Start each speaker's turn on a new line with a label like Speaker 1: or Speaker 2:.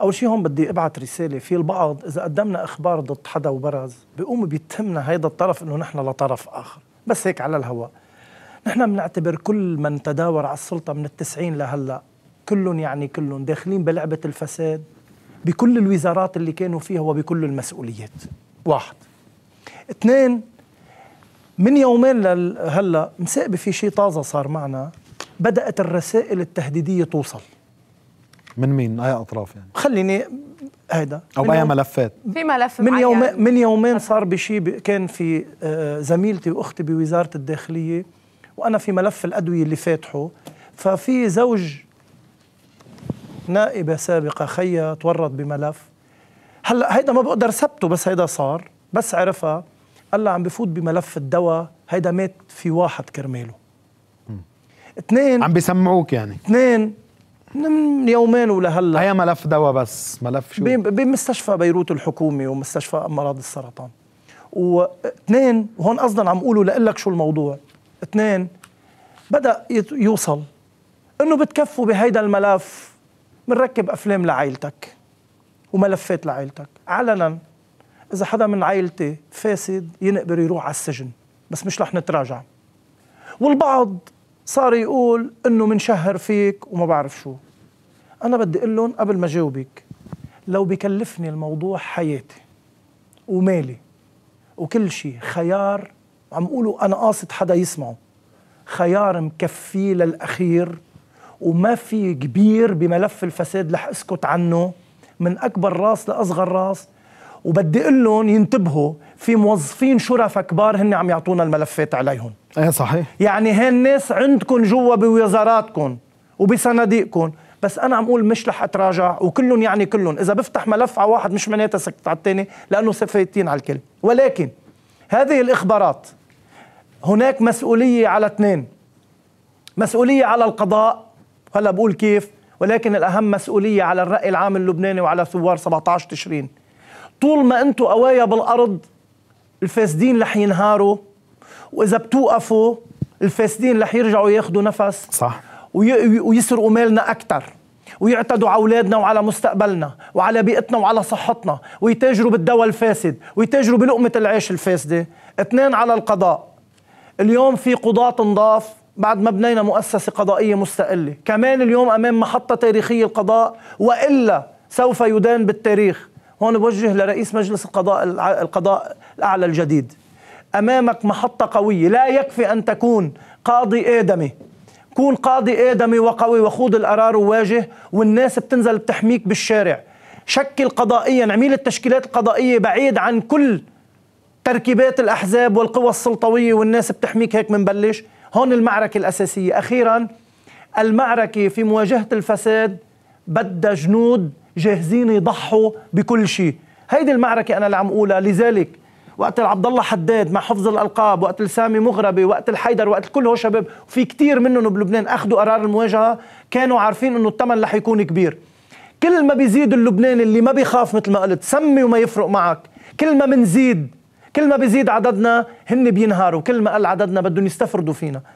Speaker 1: اول شيء هون بدي ابعت رساله في البعض اذا قدمنا اخبار ضد حدا وبرز بيقوم بيتهمنا هيدا الطرف انه نحن لطرف اخر بس هيك على الهواء نحن بنعتبر كل من تداور على السلطه من التسعين لهلا كلهم يعني كلهم داخلين بلعبه الفساد بكل الوزارات اللي كانوا فيها وبكل المسؤوليات واحد اثنين من يومين لهلا مساقبه في شيء طازه صار معنا بدات الرسائل التهديديه توصل من مين؟ اي اطراف يعني؟ خليني هيدا او باي ملفات؟ في ملف من يوم يعني. من يومين صار بشيء ب... كان في آه، زميلتي واختي بوزاره الداخليه وانا في ملف الادويه اللي فاتحه ففي زوج نائبه سابقه خيا تورط بملف هلا هيدا ما بقدر ثبته بس هيدا صار بس عرفها قال لها عم بفوت بملف الدواء هيدا مات في واحد كرماله اثنين عم بيسمعوك يعني اثنين من يومين ولهلا هي ملف دواء بس ملف شو بمستشفى بيروت الحكومي ومستشفى امراض السرطان واثنين وهون قصدا عم اقوله لقلك شو الموضوع اثنين بدا يوصل انه بتكفوا بهيدا الملف بنركب افلام لعائلتك وملفات لعائلتك علنا اذا حدا من عائلتي فاسد ينقدر يروح على السجن بس مش رح نتراجع والبعض صار يقول انه منشهر فيك وما بعرف شو انا بدي اقول لهم قبل ما جاوبك لو بكلفني الموضوع حياتي ومالي وكل شيء خيار عم قولوا انا قاصد حدا يسمعه خيار مكفيه للاخير وما في كبير بملف الفساد رح اسكت عنه من اكبر راس لاصغر راس وبدي اقول لهم ينتبهوا في موظفين شرفاء كبار هن عم يعطونا الملفات عليهم ايه صحيح يعني هالناس عندكم جوا بوزاراتكم وبصناديقكم بس انا عم اقول مش رح اتراجع وكلهم يعني كلهم اذا بفتح ملف على واحد مش معناتها سكت على الثاني لانه سفيتين على الكل ولكن هذه الاخبارات هناك مسؤوليه على اثنين مسؤوليه على القضاء هلا بقول كيف ولكن الاهم مسؤوليه على الراي العام اللبناني وعلى ثوار 17 تشرين طول ما انتم قوايا بالارض الفاسدين رح ينهاروا واذا بتوقفوا الفاسدين رح يرجعوا ياخذوا نفس صح ويسرقوا مالنا أكثر ويعتدوا على اولادنا وعلى مستقبلنا وعلى بيئتنا وعلى صحتنا ويتاجروا بالدواء الفاسد ويتاجروا بلقمه العيش الفاسده اثنين على القضاء اليوم في قضاة نضاف بعد ما بنينا مؤسسة قضائية مستقلة كمان اليوم أمام محطة تاريخية القضاء وإلا سوف يدان بالتاريخ هون بوجه لرئيس مجلس القضاء القضاء الأعلى الجديد أمامك محطة قوية لا يكفي أن تكون قاضي آدمي كون قاضي آدمي وقوي وخوض القرار وواجه والناس بتنزل بتحميك بالشارع شكل قضائيا عميل التشكيلات القضائية بعيد عن كل تركيبات الأحزاب والقوى السلطوية والناس بتحميك هيك منبلش هون المعركة الأساسية أخيرا المعركة في مواجهة الفساد بدها جنود جاهزين يضحوا بكل شيء هيدي المعركة أنا اللي عم أقولها لذلك وقت عبد الله حداد مع حفظ الالقاب وقت سامي مغربي وقت الحيدر وقت كل هول شباب في كتير منهم بلبنان اخذوا قرار المواجهه كانوا عارفين انه الثمن رح يكون كبير كل ما بيزيد اللبناني اللي ما بيخاف مثل ما قلت سمي وما يفرق معك كل ما بنزيد كل ما بيزيد عددنا هن بينهاروا كل ما قل عددنا بدهم يستفردوا فينا